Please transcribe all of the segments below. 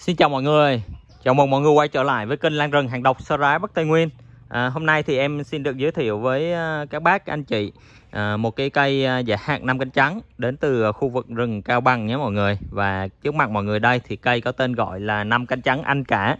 Xin chào mọi người, chào mừng mọi người quay trở lại với kênh Lan Rừng Hàng Độc Sơ Rái Bắc Tây Nguyên à, Hôm nay thì em xin được giới thiệu với à, các bác, anh chị à, Một cái cây giả à, dạ hạt năm cánh trắng đến từ khu vực rừng Cao Bằng nhé mọi người Và trước mặt mọi người đây thì cây có tên gọi là năm cánh trắng anh cả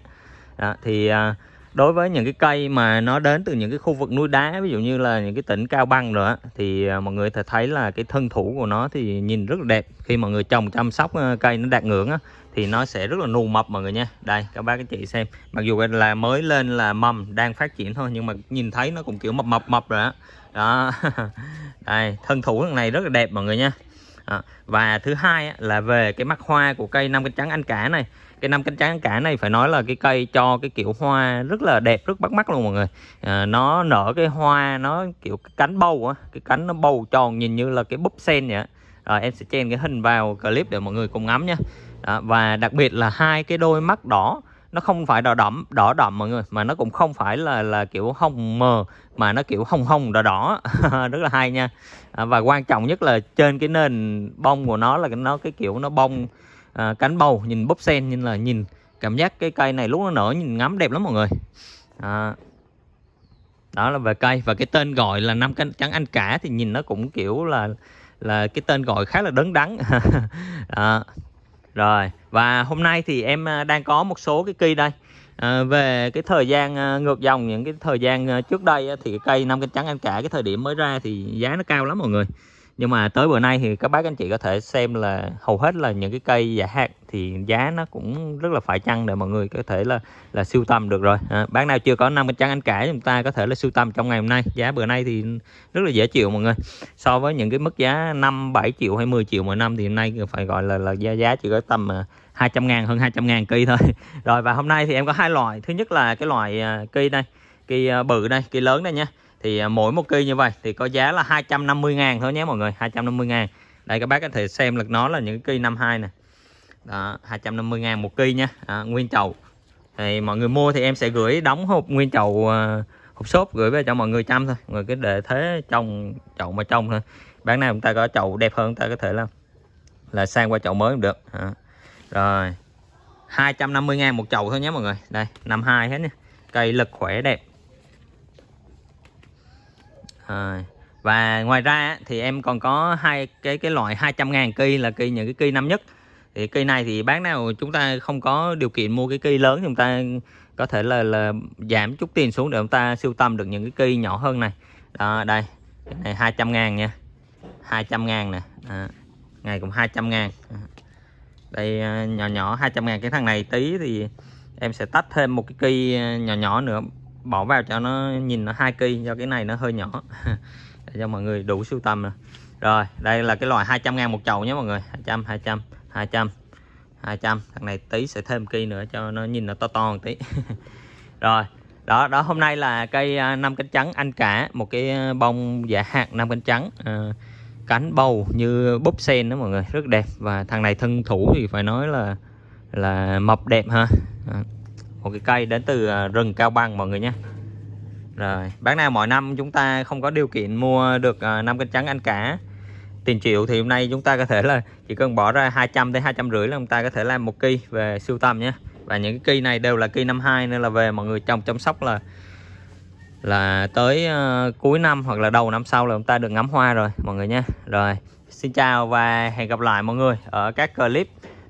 à, Thì à, đối với những cái cây mà nó đến từ những cái khu vực núi đá ví dụ như là những cái tỉnh cao băng nữa thì à, mọi người thể thấy là cái thân thủ của nó thì nhìn rất là đẹp khi mọi người trồng chăm sóc à, cây nó đạt ngưỡng á thì nó sẽ rất là nù mập mọi người nha đây các bác các chị xem mặc dù là mới lên là mầm đang phát triển thôi nhưng mà nhìn thấy nó cũng kiểu mập mập mập rồi á đó. đó đây thân thủ này rất là đẹp mọi người nha à, và thứ hai là về cái mắt hoa của cây năm cánh trắng anh cả này cây năm cánh trắng anh cả này phải nói là cái cây cho cái kiểu hoa rất là đẹp rất bắt mắt luôn mọi người à, nó nở cái hoa nó kiểu cái cánh bầu á cái cánh nó bầu tròn nhìn như là cái búp sen vậy à, em sẽ chen cái hình vào clip để mọi người cùng ngắm nha đó, và đặc biệt là hai cái đôi mắt đỏ nó không phải đỏ đậm đỏ đậm mọi người mà nó cũng không phải là là kiểu hồng mờ mà nó kiểu hồng hồng đỏ đỏ rất là hay nha à, và quan trọng nhất là trên cái nền bông của nó là nó cái kiểu nó bông à, cánh bầu nhìn búp sen nhưng là nhìn cảm giác cái cây này lúc nó nở nhìn ngắm đẹp lắm mọi người à, đó là về cây và cái tên gọi là năm cánh trắng anh cả thì nhìn nó cũng kiểu là là cái tên gọi khá là đớn đắng à, rồi, và hôm nay thì em à, đang có một số cái cây đây. À, về cái thời gian à, ngược dòng những cái thời gian à, trước đây thì cái cây năm cánh trắng em cả cái thời điểm mới ra thì giá nó cao lắm mọi người nhưng mà tới bữa nay thì các bác anh chị có thể xem là hầu hết là những cái cây giả hạt thì giá nó cũng rất là phải chăng để mọi người có thể là là siêu tầm được rồi à, bác nào chưa có năm cái trắng anh cải chúng ta có thể là siêu tầm trong ngày hôm nay giá bữa nay thì rất là dễ chịu mọi người so với những cái mức giá 5 7 triệu hay 10 triệu mỗi năm thì hôm nay phải gọi là là giá giá chỉ có tầm 200 à, ngàn hơn 200 ngàn cây thôi rồi và hôm nay thì em có hai loại thứ nhất là cái loại à, cây này cây à, bự đây cây lớn đây nha thì à, mỗi một cây như vậy thì có giá là 250 ngàn thôi nhé mọi người 250 ngàn đây các bác có thể xem được nó là những cây 52 này đó, 250 ngàn một cây nha à, nguyên chậu thì mọi người mua thì em sẽ gửi đóng hộp nguyên chậu à, hộp xốp gửi về cho mọi người chăm thôi mọi người cứ để thế trồng chậu mà trồng thôi bán này chúng ta có chậu đẹp hơn ta có thể là là sang qua chậu mới cũng được à. rồi 250 ngàn một chậu thôi nhé mọi người đây 52 hết nha cây lực khỏe đẹp và ngoài ra thì em còn có hai cái cái loại 200 ngàn cây là cây những cái cây năm nhất thì cây này thì bán nào chúng ta không có điều kiện mua cái cây lớn chúng ta có thể là là giảm chút tiền xuống để chúng ta sưu tầm được những cái cây nhỏ hơn này đó đây cái này 200 ngàn nha 200 ngàn nè ngày cũng 200 ngàn đây à, nhỏ nhỏ 200 ngàn cái thằng này tí thì em sẽ tách thêm một cái cây à, nhỏ nhỏ nữa bỏ vào cho nó nhìn nó hai cây do cái này nó hơi nhỏ để cho mọi người đủ sưu tầm rồi. rồi đây là cái loại 200 ngàn một chậu nhé mọi người 200 200 200 200 thằng này tí sẽ thêm cây nữa cho nó nhìn nó to to một tí rồi đó đó hôm nay là cây à, năm cánh trắng anh cả một cái à, bông giả dạ hạt năm cánh trắng à, cánh bầu như búp sen đó mọi người rất đẹp và thằng này thân thủ thì phải nói là là mập đẹp ha à một cái cây đến từ à, rừng cao bằng mọi người nhé rồi bác nào mọi năm chúng ta không có điều kiện mua được à, năm cánh trắng anh cả tiền triệu thì hôm nay chúng ta có thể là chỉ cần bỏ ra 200 tới 200 rưỡi là chúng ta có thể làm một cây về siêu tầm nhé và những cái cây này đều là cây năm hai nên là về mọi người trồng chăm sóc là là tới uh, cuối năm hoặc là đầu năm sau là chúng ta được ngắm hoa rồi mọi người nhé rồi xin chào và hẹn gặp lại mọi người ở các clip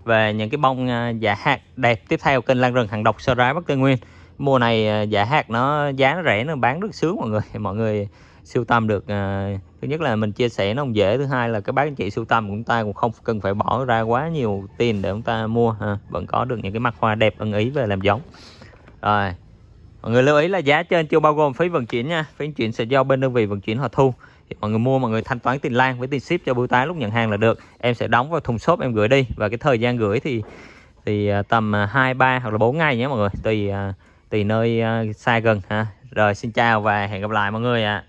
về những cái bông à, dạ hạt đẹp tiếp theo kênh Lan Rừng Hàng Độc Sơ Rái Bắc Tây Nguyên mùa này à, dạ hạt nó giá nó rẻ nó bán rất sướng mọi người mọi người siêu tầm được à, thứ nhất là mình chia sẻ nó không dễ thứ hai là các bác anh chị siêu tầm của chúng ta cũng không cần phải bỏ ra quá nhiều tiền để chúng ta mua ha. vẫn có được những cái mặt hoa đẹp ưng ý về làm giống rồi mọi người lưu ý là giá trên chưa bao gồm phí vận chuyển nha phí vận chuyển sẽ do bên đơn vị vận chuyển họ thu mọi người mua mọi người thanh toán tiền lan với tiền ship cho bưu tá lúc nhận hàng là được em sẽ đóng vào thùng xốp em gửi đi và cái thời gian gửi thì thì à, tầm 2 à, 3 hoặc là 4 ngày nhé mọi người tùy à, tùy nơi xa gần ha rồi xin chào và hẹn gặp lại mọi người ạ à.